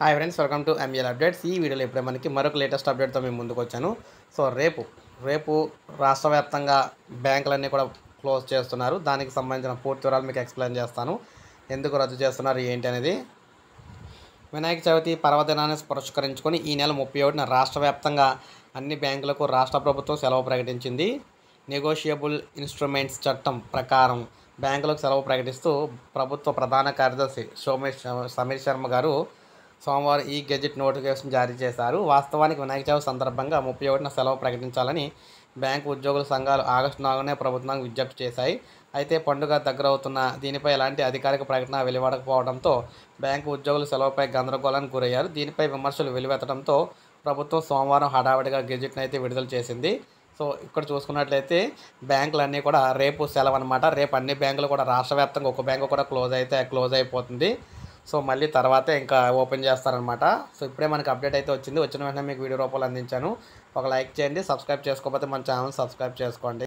hi friends welcome to ML updates ఈ వీడియోలో ఇప్పుడే మనకి మరొక లేటెస్ట్ అప్డేట్తో మేము ముందుకు వచ్చాను సో రేపు రేపు రాష్ట్ర వ్యాప్తంగా బ్యాంకులన్నీ కూడా క్లోజ్ చేస్తున్నారు దానికి సంబంధించిన పూర్తి వివరాలు మీకు ఎక్స్ప్లెయిన్ చేస్తాను ఎందుకు రద్దు చేస్తున్నారు ఏంటి అనేది వినాయక చవితి పర్వదినాన్ని పురస్కరించుకొని ఈ నెల ముప్పై ఒకటిన రాష్ట్ర వ్యాప్తంగా అన్ని బ్యాంకులకు రాష్ట్ర ప్రభుత్వం సెలవు ప్రకటించింది నెగోషియబుల్ ఇన్స్ట్రుమెంట్స్ చట్టం ప్రకారం బ్యాంకులకు సెలవు ప్రకటిస్తూ ప్రభుత్వ ప్రధాన కార్యదర్శి సోమేష్ సమీర్ శర్మ గారు సోమవారం ఈ గెజెట్ నోటిఫికేషన్ జారీ చేశారు వాస్తవానికి వినాయక చవితి సందర్భంగా ముప్పై ఒకటిన సెలవు ప్రకటించాలని బ్యాంకు ఉద్యోగుల సంఘాలు ఆగస్టు నాలుగునే ప్రభుత్వానికి విజ్ఞప్తి చేశాయి అయితే పండుగ దగ్గరవుతున్న దీనిపై ఎలాంటి అధికారిక ప్రకటన వెలువడకపోవడంతో బ్యాంకు ఉద్యోగులు సెలవుపై గందరగోళానికి గురయ్యారు దీనిపై విమర్శలు వెలువెత్తడంతో ప్రభుత్వం సోమవారం హడావిడిగా గెజెట్ను అయితే విడుదల చేసింది సో ఇక్కడ చూసుకున్నట్లయితే బ్యాంకులన్నీ కూడా రేపు సెలవు అనమాట రేపు అన్ని బ్యాంకులు కూడా రాష్ట్ర వ్యాప్తంగా ఒక బ్యాంకు కూడా క్లోజ్ అయితే క్లోజ్ అయిపోతుంది సో మళ్ళీ తర్వాత ఇంకా ఓపెన్ చేస్తారనమాట సో ఇప్పుడే మనకి అప్డేట్ అయితే వచ్చింది వచ్చిన వెంటనే మీకు వీడియో రూపాయలు అందించాను ఒక లైక్ చేయండి సబ్స్క్రైబ్ చేసుకోకపోతే మన ఛానల్ సబ్స్క్రైబ్ చేసుకోండి